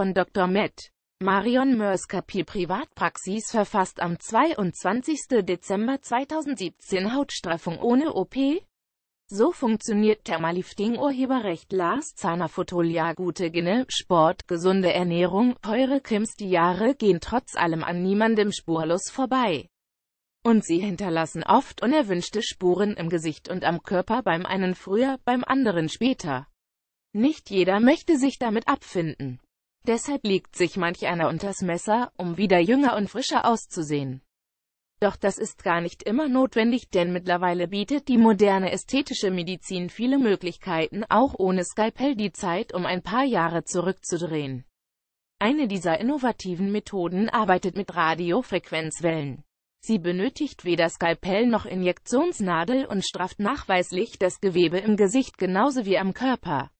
von Dr. Med. Marion Mörskapil Privatpraxis verfasst am 22. Dezember 2017 Hautstreifung ohne OP. So funktioniert Thermalifting Urheberrecht Lars Zahner Fotolia Gute Gene, Sport, gesunde Ernährung, teure Cremes Die Jahre gehen trotz allem an niemandem spurlos vorbei. Und sie hinterlassen oft unerwünschte Spuren im Gesicht und am Körper beim einen früher, beim anderen später. Nicht jeder möchte sich damit abfinden. Deshalb legt sich manch einer unters Messer, um wieder jünger und frischer auszusehen. Doch das ist gar nicht immer notwendig, denn mittlerweile bietet die moderne ästhetische Medizin viele Möglichkeiten, auch ohne Skalpell die Zeit um ein paar Jahre zurückzudrehen. Eine dieser innovativen Methoden arbeitet mit Radiofrequenzwellen. Sie benötigt weder Skalpell noch Injektionsnadel und strafft nachweislich das Gewebe im Gesicht genauso wie am Körper.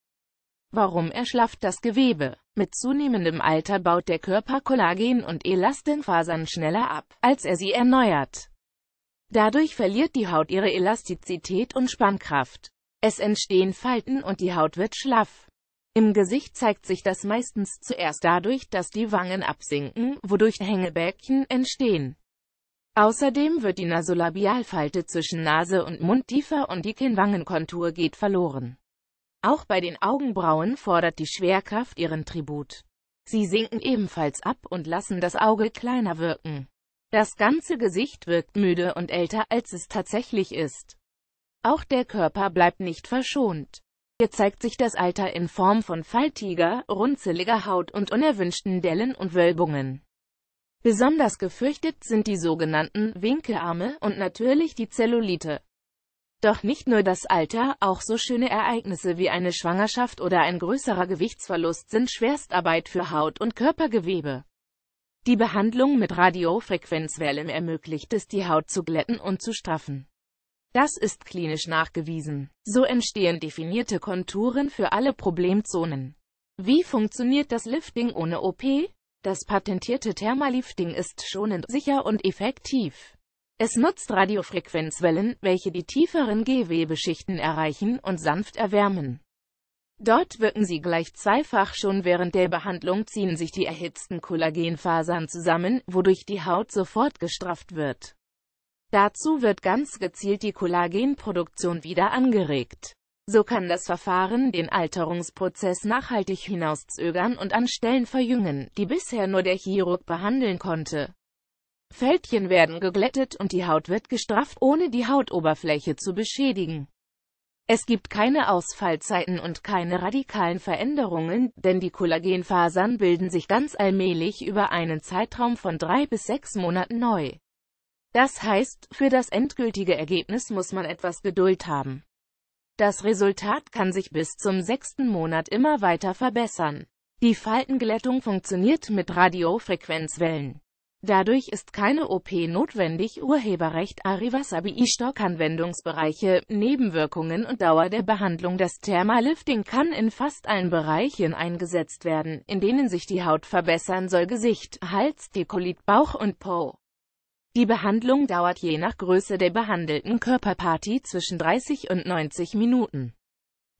Warum erschlafft das Gewebe? Mit zunehmendem Alter baut der Körper Kollagen- und Elastinfasern schneller ab, als er sie erneuert. Dadurch verliert die Haut ihre Elastizität und Spannkraft. Es entstehen Falten und die Haut wird schlaff. Im Gesicht zeigt sich das meistens zuerst dadurch, dass die Wangen absinken, wodurch Hängebäckchen entstehen. Außerdem wird die Nasolabialfalte zwischen Nase und Mund tiefer und die Kinnwangenkontur geht verloren. Auch bei den Augenbrauen fordert die Schwerkraft ihren Tribut. Sie sinken ebenfalls ab und lassen das Auge kleiner wirken. Das ganze Gesicht wirkt müde und älter, als es tatsächlich ist. Auch der Körper bleibt nicht verschont. Hier zeigt sich das Alter in Form von faltiger, runzeliger Haut und unerwünschten Dellen und Wölbungen. Besonders gefürchtet sind die sogenannten Winkelarme und natürlich die Zellulite. Doch nicht nur das Alter, auch so schöne Ereignisse wie eine Schwangerschaft oder ein größerer Gewichtsverlust sind Schwerstarbeit für Haut- und Körpergewebe. Die Behandlung mit Radiofrequenzwellen ermöglicht es, die Haut zu glätten und zu straffen. Das ist klinisch nachgewiesen. So entstehen definierte Konturen für alle Problemzonen. Wie funktioniert das Lifting ohne OP? Das patentierte Thermalifting ist schonend, sicher und effektiv. Es nutzt Radiofrequenzwellen, welche die tieferen Gewebeschichten erreichen und sanft erwärmen. Dort wirken sie gleich zweifach schon während der Behandlung ziehen sich die erhitzten Kollagenfasern zusammen, wodurch die Haut sofort gestrafft wird. Dazu wird ganz gezielt die Kollagenproduktion wieder angeregt. So kann das Verfahren den Alterungsprozess nachhaltig hinauszögern und an Stellen verjüngen, die bisher nur der Chirurg behandeln konnte. Fältchen werden geglättet und die Haut wird gestrafft, ohne die Hautoberfläche zu beschädigen. Es gibt keine Ausfallzeiten und keine radikalen Veränderungen, denn die Kollagenfasern bilden sich ganz allmählich über einen Zeitraum von drei bis sechs Monaten neu. Das heißt, für das endgültige Ergebnis muss man etwas Geduld haben. Das Resultat kann sich bis zum sechsten Monat immer weiter verbessern. Die Faltenglättung funktioniert mit Radiofrequenzwellen. Dadurch ist keine OP notwendig. Urheberrecht Ariwasabi Stock Anwendungsbereiche, Nebenwirkungen und Dauer der Behandlung Das Thermalifting kann in fast allen Bereichen eingesetzt werden, in denen sich die Haut verbessern soll Gesicht, Hals, Dekollit, Bauch und Po. Die Behandlung dauert je nach Größe der behandelten Körperpartie zwischen 30 und 90 Minuten.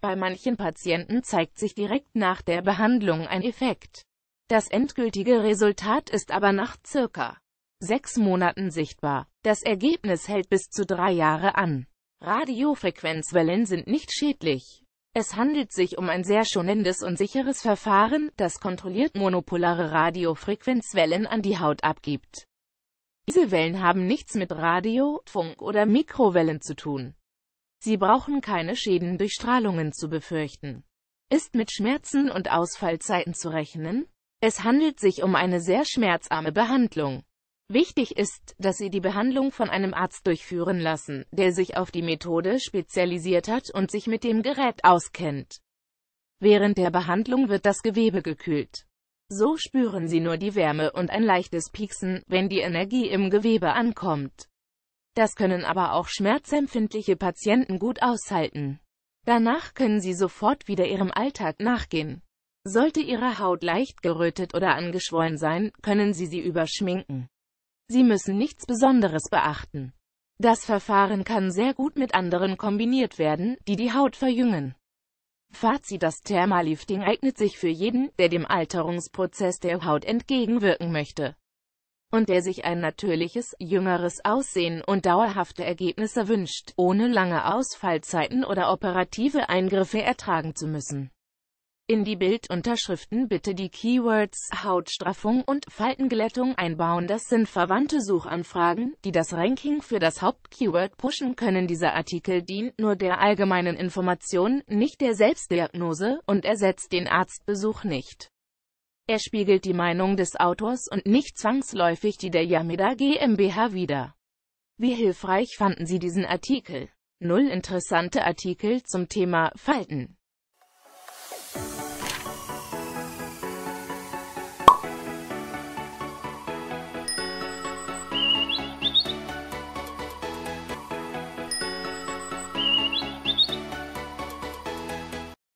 Bei manchen Patienten zeigt sich direkt nach der Behandlung ein Effekt. Das endgültige Resultat ist aber nach circa sechs Monaten sichtbar. Das Ergebnis hält bis zu drei Jahre an. Radiofrequenzwellen sind nicht schädlich. Es handelt sich um ein sehr schonendes und sicheres Verfahren, das kontrolliert monopolare Radiofrequenzwellen an die Haut abgibt. Diese Wellen haben nichts mit Radio, Funk oder Mikrowellen zu tun. Sie brauchen keine Schäden durch Strahlungen zu befürchten. Ist mit Schmerzen und Ausfallzeiten zu rechnen? Es handelt sich um eine sehr schmerzarme Behandlung. Wichtig ist, dass Sie die Behandlung von einem Arzt durchführen lassen, der sich auf die Methode spezialisiert hat und sich mit dem Gerät auskennt. Während der Behandlung wird das Gewebe gekühlt. So spüren Sie nur die Wärme und ein leichtes Pieksen, wenn die Energie im Gewebe ankommt. Das können aber auch schmerzempfindliche Patienten gut aushalten. Danach können Sie sofort wieder Ihrem Alltag nachgehen. Sollte Ihre Haut leicht gerötet oder angeschwollen sein, können Sie sie überschminken. Sie müssen nichts Besonderes beachten. Das Verfahren kann sehr gut mit anderen kombiniert werden, die die Haut verjüngen. Fazit Das Thermalifting eignet sich für jeden, der dem Alterungsprozess der Haut entgegenwirken möchte und der sich ein natürliches, jüngeres Aussehen und dauerhafte Ergebnisse wünscht, ohne lange Ausfallzeiten oder operative Eingriffe ertragen zu müssen. In die Bildunterschriften bitte die Keywords Hautstraffung und Faltenglättung einbauen. Das sind verwandte Suchanfragen, die das Ranking für das Hauptkeyword pushen können. Dieser Artikel dient nur der allgemeinen Information, nicht der Selbstdiagnose, und ersetzt den Arztbesuch nicht. Er spiegelt die Meinung des Autors und nicht zwangsläufig die der Yameda GmbH wider. Wie hilfreich fanden Sie diesen Artikel? Null interessante Artikel zum Thema Falten.